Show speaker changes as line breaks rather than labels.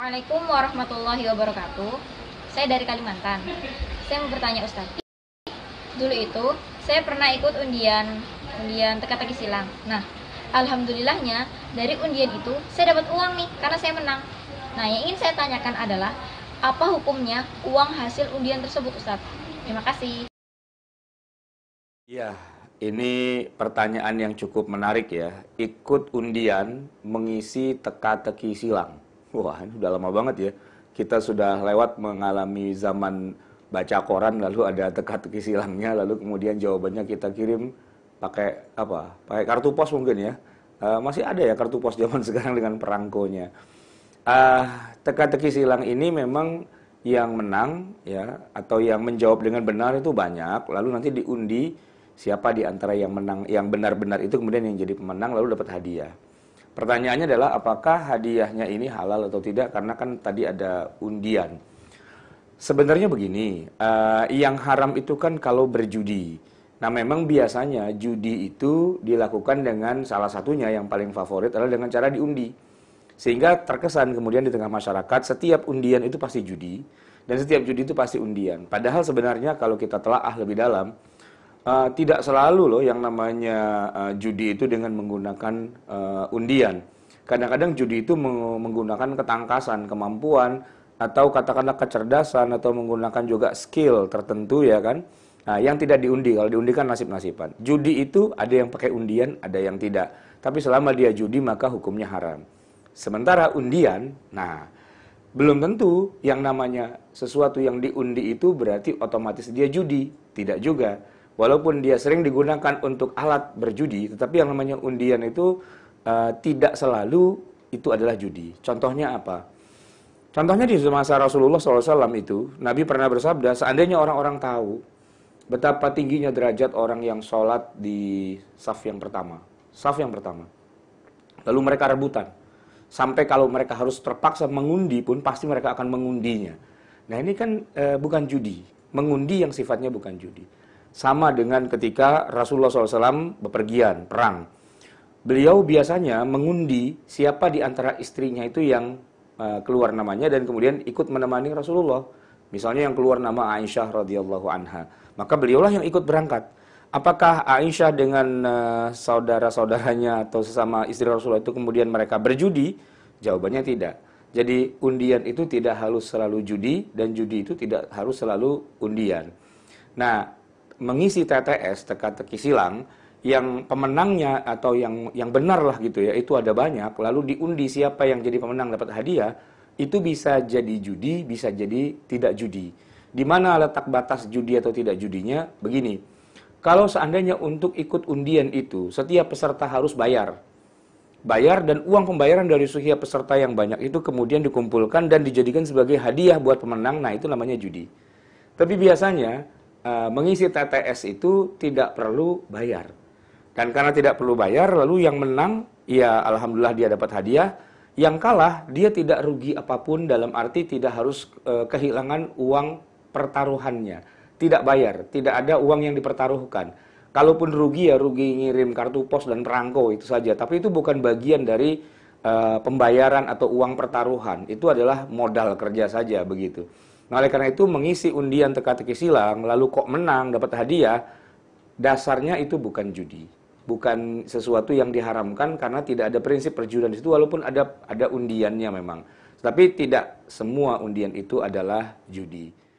Assalamualaikum warahmatullahi wabarakatuh. Saya dari Kalimantan. Saya mau bertanya Ustaz. Dulu itu saya pernah ikut undian undian teka-teki silang. Nah, alhamdulillahnya dari undian itu saya dapat uang nih karena saya menang. Nah, yang ingin saya tanyakan adalah apa hukumnya uang hasil undian tersebut Ustaz? Terima kasih. Ya, ini pertanyaan yang cukup menarik ya. Ikut undian mengisi teka-teki silang Wah, ini sudah lama banget ya. Kita sudah lewat mengalami zaman baca koran lalu ada teka-teki silangnya lalu kemudian jawabannya kita kirim pakai apa? Pakai kartu pos mungkin ya. Uh, masih ada ya kartu pos zaman sekarang dengan perangkonya. Uh, teka-teki silang ini memang yang menang ya atau yang menjawab dengan benar itu banyak lalu nanti diundi siapa di antara yang menang yang benar-benar itu kemudian yang jadi pemenang lalu dapat hadiah. Pertanyaannya adalah apakah hadiahnya ini halal atau tidak karena kan tadi ada undian. Sebenarnya begini, uh, yang haram itu kan kalau berjudi. Nah memang biasanya judi itu dilakukan dengan salah satunya yang paling favorit adalah dengan cara diundi. Sehingga terkesan kemudian di tengah masyarakat setiap undian itu pasti judi dan setiap judi itu pasti undian. Padahal sebenarnya kalau kita telah ah lebih dalam, uh, tidak selalu loh yang namanya uh, judi itu dengan menggunakan uh, undian. Kadang-kadang judi itu menggunakan ketangkasan, kemampuan atau katakanlah kecerdasan atau menggunakan juga skill tertentu ya kan. Nah, yang tidak diundi, kalau diundi kan nasib-nasiban. Judi itu ada yang pakai undian, ada yang tidak. Tapi selama dia judi maka hukumnya haram. Sementara undian, nah belum tentu yang namanya sesuatu yang diundi itu berarti otomatis dia judi, tidak juga walaupun dia sering digunakan untuk alat berjudi, tetapi yang namanya undian itu uh, tidak selalu itu adalah judi. Contohnya apa? Contohnya di masa Rasulullah SAW itu, Nabi pernah bersabda, seandainya orang-orang tahu betapa tingginya derajat orang yang sholat di saf yang pertama. Saf yang pertama. Lalu mereka rebutan. Sampai kalau mereka harus terpaksa mengundi pun, pasti mereka akan mengundinya. Nah ini kan e, bukan judi. Mengundi yang sifatnya bukan judi sama dengan ketika Rasulullah SAW bepergian, perang. Beliau biasanya mengundi siapa di antara istrinya itu yang eh, keluar namanya dan kemudian ikut menemani Rasulullah. Misalnya yang keluar nama Aisyah radhiyallahu anha, maka beliaulah yang ikut berangkat. Apakah Aisyah dengan eh, saudara-saudaranya atau sesama istri Rasulullah itu kemudian mereka berjudi? Jawabannya tidak. Jadi undian itu tidak harus selalu judi dan judi itu tidak harus selalu undian. Nah, mengisi TTS teka-teki silang yang pemenangnya atau yang yang benar lah gitu ya itu ada banyak lalu diundi siapa yang jadi pemenang dapat hadiah itu bisa jadi judi bisa jadi tidak judi di mana letak batas judi atau tidak judinya begini kalau seandainya untuk ikut undian itu setiap peserta harus bayar bayar dan uang pembayaran dari setiap peserta yang banyak itu kemudian dikumpulkan dan dijadikan sebagai hadiah buat pemenang nah itu namanya judi tapi biasanya Eh, mengisi TTS itu tidak perlu bayar. Dan karena tidak perlu bayar, lalu yang menang, ya alhamdulillah dia dapat hadiah. Yang kalah, dia tidak rugi apapun dalam arti tidak harus e, kehilangan uang pertaruhannya. Tidak bayar, tidak ada uang yang dipertaruhkan. Kalaupun rugi ya rugi ngirim kartu pos dan perangko itu saja. Tapi itu bukan bagian dari e, pembayaran atau uang pertaruhan. Itu adalah modal kerja saja begitu. Nah, oleh karena itu mengisi undian teka-teki silang lalu kok menang dapat hadiah, dasarnya itu bukan judi, bukan sesuatu yang diharamkan karena tidak ada prinsip perjudian di situ walaupun ada ada undiannya memang. Tapi tidak semua undian itu adalah judi.